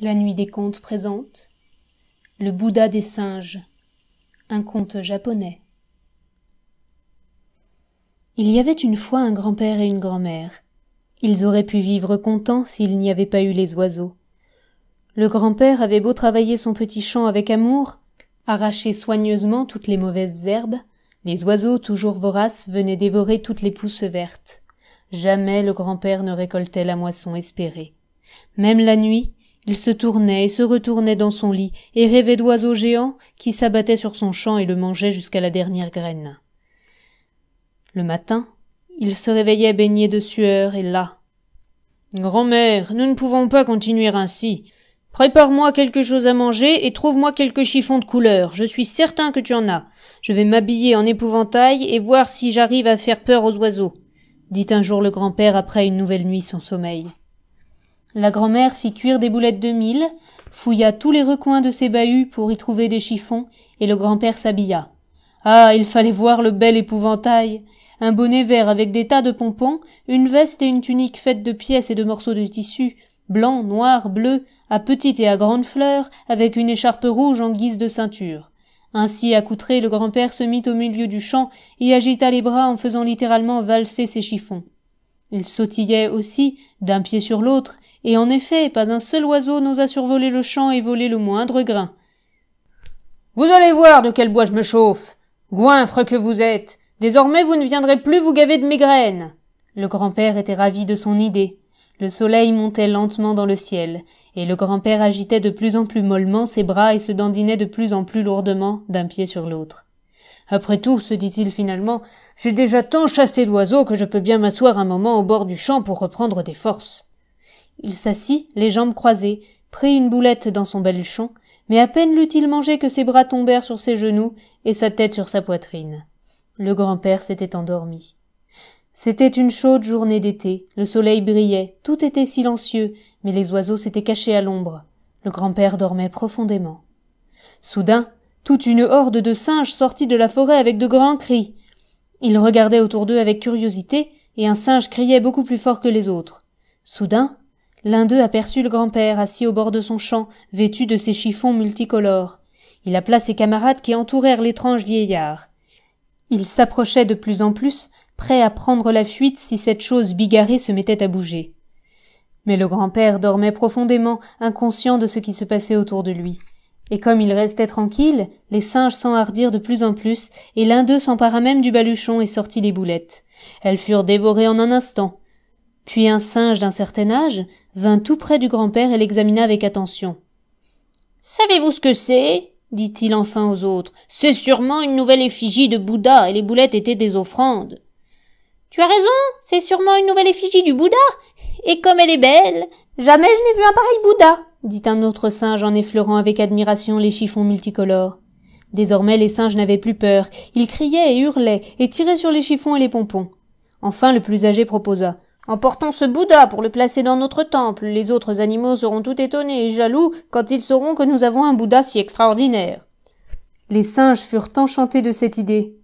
La nuit des contes présente Le Bouddha des singes, un conte japonais. Il y avait une fois un grand-père et une grand-mère. Ils auraient pu vivre contents s'il n'y avait pas eu les oiseaux. Le grand-père avait beau travailler son petit champ avec amour, arracher soigneusement toutes les mauvaises herbes, les oiseaux toujours voraces venaient dévorer toutes les pousses vertes. Jamais le grand-père ne récoltait la moisson espérée. Même la nuit, il se tournait et se retournait dans son lit, et rêvait d'oiseaux géants qui s'abattaient sur son champ et le mangeaient jusqu'à la dernière graine. Le matin, il se réveillait baigné de sueur, et là. Grand-mère, nous ne pouvons pas continuer ainsi. Prépare-moi quelque chose à manger et trouve-moi quelques chiffons de couleur. Je suis certain que tu en as. Je vais m'habiller en épouvantail et voir si j'arrive à faire peur aux oiseaux, dit un jour le grand-père après une nouvelle nuit sans sommeil. La grand-mère fit cuire des boulettes de mille, fouilla tous les recoins de ses bahuts pour y trouver des chiffons, et le grand-père s'habilla. Ah, il fallait voir le bel épouvantail un bonnet vert avec des tas de pompons, une veste et une tunique faites de pièces et de morceaux de tissu, blanc, noir, bleu, à petites et à grandes fleurs, avec une écharpe rouge en guise de ceinture. Ainsi accoutré, le grand-père se mit au milieu du champ et agita les bras en faisant littéralement valser ses chiffons. Il sautillait aussi, d'un pied sur l'autre, et en effet, pas un seul oiseau n'osa survoler le champ et voler le moindre grain. Vous allez voir de quel bois je me chauffe. Goinfre que vous êtes. Désormais vous ne viendrez plus vous gaver de mes graines !» Le grand-père était ravi de son idée. Le soleil montait lentement dans le ciel, et le grand-père agitait de plus en plus mollement ses bras et se dandinait de plus en plus lourdement d'un pied sur l'autre. Après tout, se dit-il finalement, j'ai déjà tant chassé d'oiseaux que je peux bien m'asseoir un moment au bord du champ pour reprendre des forces. Il s'assit, les jambes croisées, prit une boulette dans son baluchon, mais à peine l'eut-il mangé que ses bras tombèrent sur ses genoux et sa tête sur sa poitrine. Le grand-père s'était endormi. C'était une chaude journée d'été, le soleil brillait, tout était silencieux, mais les oiseaux s'étaient cachés à l'ombre. Le grand-père dormait profondément. Soudain, toute une horde de singes sortit de la forêt avec de grands cris. Ils regardaient autour d'eux avec curiosité, et un singe criait beaucoup plus fort que les autres. Soudain, l'un d'eux aperçut le grand-père assis au bord de son champ, vêtu de ses chiffons multicolores. Il appela ses camarades qui entourèrent l'étrange vieillard. Ils s'approchaient de plus en plus, prêt à prendre la fuite si cette chose bigarrée se mettait à bouger. Mais le grand-père dormait profondément, inconscient de ce qui se passait autour de lui. Et comme il restait tranquille, les singes s'enhardirent de plus en plus, et l'un d'eux s'empara même du baluchon et sortit les boulettes. Elles furent dévorées en un instant. Puis un singe d'un certain âge vint tout près du grand-père et l'examina avec attention. Savez-vous ce que c'est dit-il enfin aux autres. C'est sûrement une nouvelle effigie de Bouddha, et les boulettes étaient des offrandes. Tu as raison, c'est sûrement une nouvelle effigie du Bouddha. Et comme elle est belle, jamais je n'ai vu un pareil Bouddha dit un autre singe en effleurant avec admiration les chiffons multicolores. Désormais les singes n'avaient plus peur, ils criaient et hurlaient, et tiraient sur les chiffons et les pompons. Enfin le plus âgé proposa. Emportons ce Bouddha pour le placer dans notre temple, les autres animaux seront tout étonnés et jaloux quand ils sauront que nous avons un Bouddha si extraordinaire. Les singes furent enchantés de cette idée.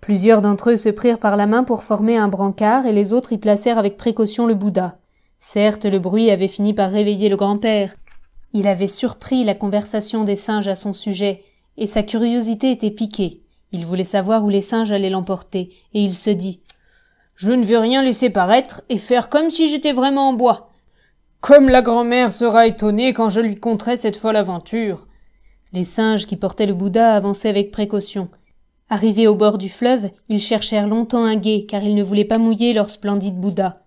Plusieurs d'entre eux se prirent par la main pour former un brancard et les autres y placèrent avec précaution le Bouddha. Certes, le bruit avait fini par réveiller le grand-père. Il avait surpris la conversation des singes à son sujet, et sa curiosité était piquée. Il voulait savoir où les singes allaient l'emporter, et il se dit Je ne veux rien laisser paraître et faire comme si j'étais vraiment en bois. Comme la grand-mère sera étonnée quand je lui conterai cette folle aventure. Les singes qui portaient le Bouddha avançaient avec précaution. Arrivés au bord du fleuve, ils cherchèrent longtemps un guet, car ils ne voulaient pas mouiller leur splendide Bouddha.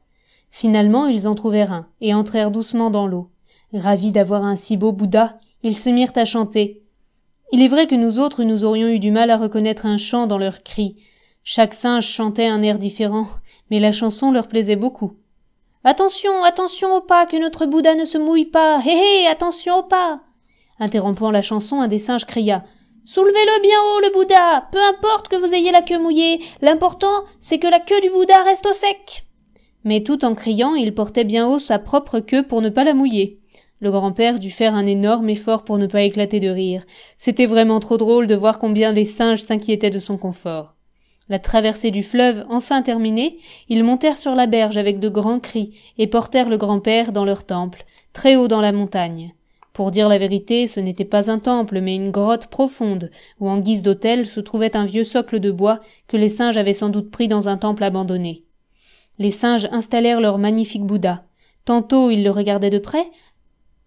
Finalement ils en trouvèrent un, et entrèrent doucement dans l'eau. Ravis d'avoir un si beau Bouddha, ils se mirent à chanter. Il est vrai que nous autres nous aurions eu du mal à reconnaître un chant dans leurs cris. Chaque singe chantait un air différent, mais la chanson leur plaisait beaucoup. Attention, attention au pas, que notre Bouddha ne se mouille pas. Hé hé, attention au pas. Interrompant la chanson, un des singes cria. Soulevez-le bien haut, le Bouddha. Peu importe que vous ayez la queue mouillée, l'important c'est que la queue du Bouddha reste au sec. Mais tout en criant, il portait bien haut sa propre queue pour ne pas la mouiller. Le grand-père dut faire un énorme effort pour ne pas éclater de rire. C'était vraiment trop drôle de voir combien les singes s'inquiétaient de son confort. La traversée du fleuve enfin terminée, ils montèrent sur la berge avec de grands cris et portèrent le grand-père dans leur temple, très haut dans la montagne. Pour dire la vérité, ce n'était pas un temple, mais une grotte profonde, où en guise d'autel se trouvait un vieux socle de bois que les singes avaient sans doute pris dans un temple abandonné. Les singes installèrent leur magnifique Bouddha. Tantôt ils le regardaient de près,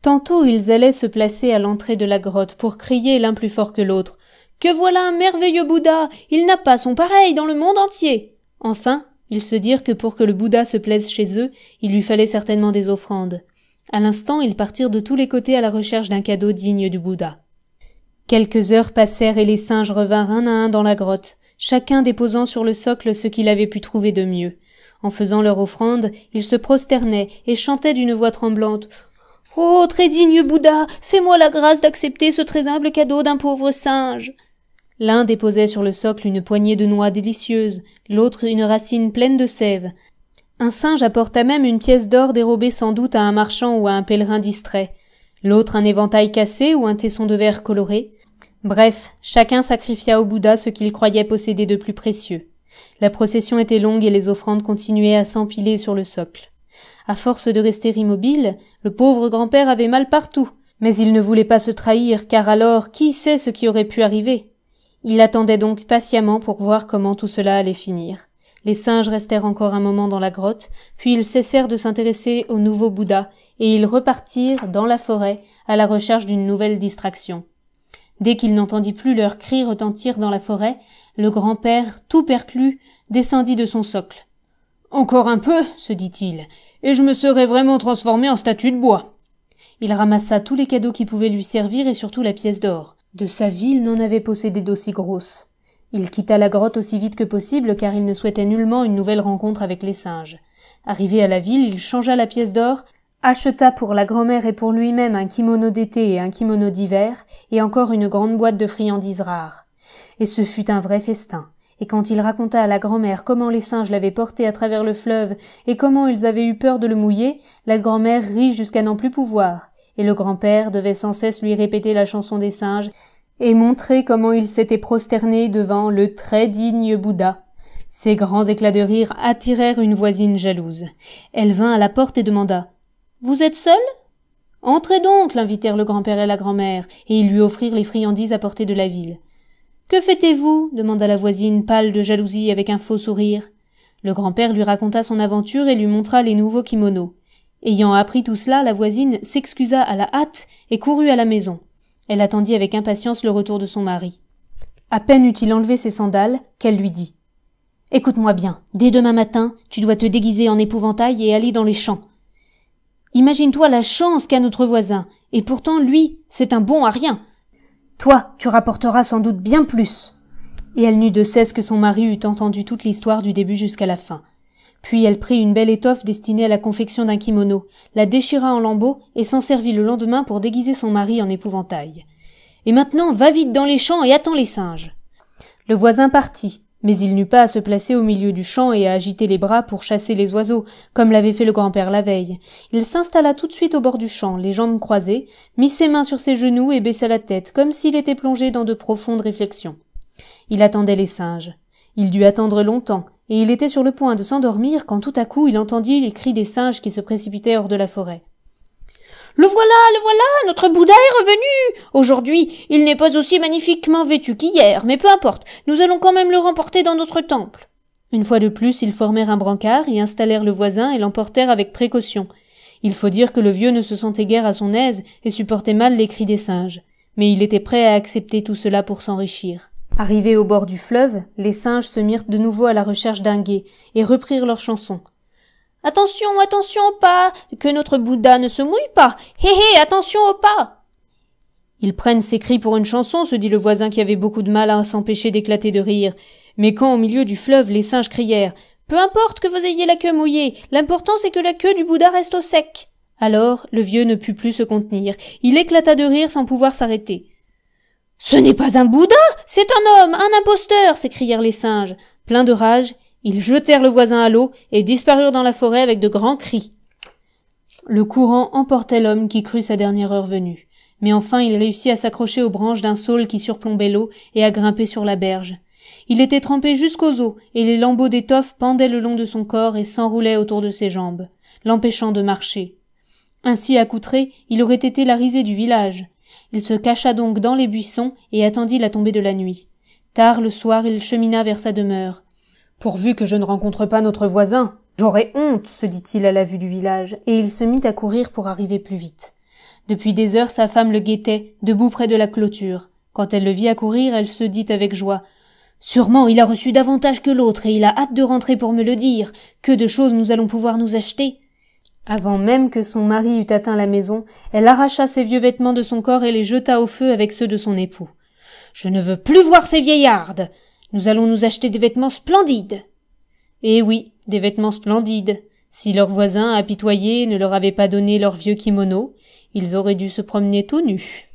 tantôt ils allaient se placer à l'entrée de la grotte pour crier l'un plus fort que l'autre. Que voilà un merveilleux Bouddha. Il n'a pas son pareil dans le monde entier. Enfin, ils se dirent que pour que le Bouddha se plaise chez eux, il lui fallait certainement des offrandes. À l'instant, ils partirent de tous les côtés à la recherche d'un cadeau digne du Bouddha. Quelques heures passèrent et les singes revinrent un à un dans la grotte, chacun déposant sur le socle ce qu'il avait pu trouver de mieux. En faisant leur offrande, ils se prosternaient et chantaient d'une voix tremblante Oh, très digne Bouddha, fais-moi la grâce d'accepter ce très humble cadeau d'un pauvre singe. L'un déposait sur le socle une poignée de noix délicieuses, l'autre une racine pleine de sève. Un singe apporta même une pièce d'or dérobée sans doute à un marchand ou à un pèlerin distrait, l'autre un éventail cassé ou un tesson de verre coloré. Bref, chacun sacrifia au Bouddha ce qu'il croyait posséder de plus précieux. La procession était longue et les offrandes continuaient à s'empiler sur le socle. À force de rester immobile, le pauvre grand-père avait mal partout. Mais il ne voulait pas se trahir, car alors qui sait ce qui aurait pu arriver Il attendait donc patiemment pour voir comment tout cela allait finir. Les singes restèrent encore un moment dans la grotte, puis ils cessèrent de s'intéresser au nouveau Bouddha, et ils repartirent dans la forêt à la recherche d'une nouvelle distraction. Dès qu'il n'entendit plus leurs cris retentir dans la forêt, le grand-père, tout perclus, descendit de son socle. Encore un peu, se dit-il, et je me serais vraiment transformé en statue de bois. Il ramassa tous les cadeaux qui pouvaient lui servir et surtout la pièce d'or. De sa vie, il n'en avait possédé d'aussi grosse. Il quitta la grotte aussi vite que possible car il ne souhaitait nullement une nouvelle rencontre avec les singes. Arrivé à la ville, il changea la pièce d'or acheta pour la grand-mère et pour lui-même un kimono d'été et un kimono d'hiver, et encore une grande boîte de friandises rares. Et ce fut un vrai festin. Et quand il raconta à la grand-mère comment les singes l'avaient porté à travers le fleuve et comment ils avaient eu peur de le mouiller, la grand-mère rit jusqu'à n'en plus pouvoir. Et le grand-père devait sans cesse lui répéter la chanson des singes et montrer comment il s'était prosterné devant le très digne Bouddha. Ces grands éclats de rire attirèrent une voisine jalouse. Elle vint à la porte et demanda vous êtes seul Entrez donc, l'invitèrent le grand-père et la grand-mère, et ils lui offrirent les friandises apportées de la ville. Que faites-vous vous demanda la voisine, pâle de jalousie avec un faux sourire. Le grand-père lui raconta son aventure et lui montra les nouveaux kimonos. Ayant appris tout cela, la voisine s'excusa à la hâte et courut à la maison. Elle attendit avec impatience le retour de son mari. À peine eut-il enlevé ses sandales qu'elle lui dit Écoute-moi bien, dès demain matin, tu dois te déguiser en épouvantail et aller dans les champs. Imagine-toi la chance qu'a notre voisin, et pourtant lui, c'est un bon à rien. Toi, tu rapporteras sans doute bien plus. Et elle n'eut de cesse que son mari eût entendu toute l'histoire du début jusqu'à la fin. Puis elle prit une belle étoffe destinée à la confection d'un kimono, la déchira en lambeaux et s'en servit le lendemain pour déguiser son mari en épouvantail. Et maintenant, va vite dans les champs et attends les singes. Le voisin partit, mais il n'eut pas à se placer au milieu du champ et à agiter les bras pour chasser les oiseaux, comme l'avait fait le grand-père la veille. Il s'installa tout de suite au bord du champ, les jambes croisées, mit ses mains sur ses genoux et baissa la tête, comme s'il était plongé dans de profondes réflexions. Il attendait les singes. Il dut attendre longtemps, et il était sur le point de s'endormir quand tout à coup il entendit les cris des singes qui se précipitaient hors de la forêt. Le voilà, le voilà, notre Bouddha est revenu. Aujourd'hui, il n'est pas aussi magnifiquement vêtu qu'hier, mais peu importe, nous allons quand même le remporter dans notre temple. Une fois de plus, ils formèrent un brancard et installèrent le voisin et l'emportèrent avec précaution. Il faut dire que le vieux ne se sentait guère à son aise et supportait mal les cris des singes. Mais il était prêt à accepter tout cela pour s'enrichir. Arrivés au bord du fleuve, les singes se mirent de nouveau à la recherche d'un guet et reprirent leur chanson. Attention, attention au pas, que notre Bouddha ne se mouille pas. Hé hé, attention au pas. Ils prennent ces cris pour une chanson, se dit le voisin qui avait beaucoup de mal à s'empêcher d'éclater de rire. Mais quand, au milieu du fleuve, les singes crièrent Peu importe que vous ayez la queue mouillée, l'important c'est que la queue du Bouddha reste au sec. Alors, le vieux ne put plus se contenir. Il éclata de rire sans pouvoir s'arrêter. Ce n'est pas un Bouddha, c'est un homme, un imposteur s'écrièrent les singes. plein de rage, ils jetèrent le voisin à l'eau et disparurent dans la forêt avec de grands cris. Le courant emportait l'homme qui crut sa dernière heure venue. Mais enfin il réussit à s'accrocher aux branches d'un saule qui surplombait l'eau et à grimper sur la berge. Il était trempé jusqu'aux os, et les lambeaux d'étoffe pendaient le long de son corps et s'enroulaient autour de ses jambes, l'empêchant de marcher. Ainsi accoutré, il aurait été la risée du village. Il se cacha donc dans les buissons et attendit la tombée de la nuit. Tard le soir, il chemina vers sa demeure. Pourvu que je ne rencontre pas notre voisin. j'aurai honte, se dit-il à la vue du village, et il se mit à courir pour arriver plus vite. Depuis des heures, sa femme le guettait, debout près de la clôture. Quand elle le vit courir, elle se dit avec joie Sûrement il a reçu davantage que l'autre, et il a hâte de rentrer pour me le dire. Que de choses nous allons pouvoir nous acheter. Avant même que son mari eût atteint la maison, elle arracha ses vieux vêtements de son corps et les jeta au feu avec ceux de son époux. Je ne veux plus voir ces vieillardes. Nous allons nous acheter des vêtements splendides. Eh oui, des vêtements splendides. Si leurs voisins apitoyés ne leur avaient pas donné leur vieux kimono, ils auraient dû se promener tout nus.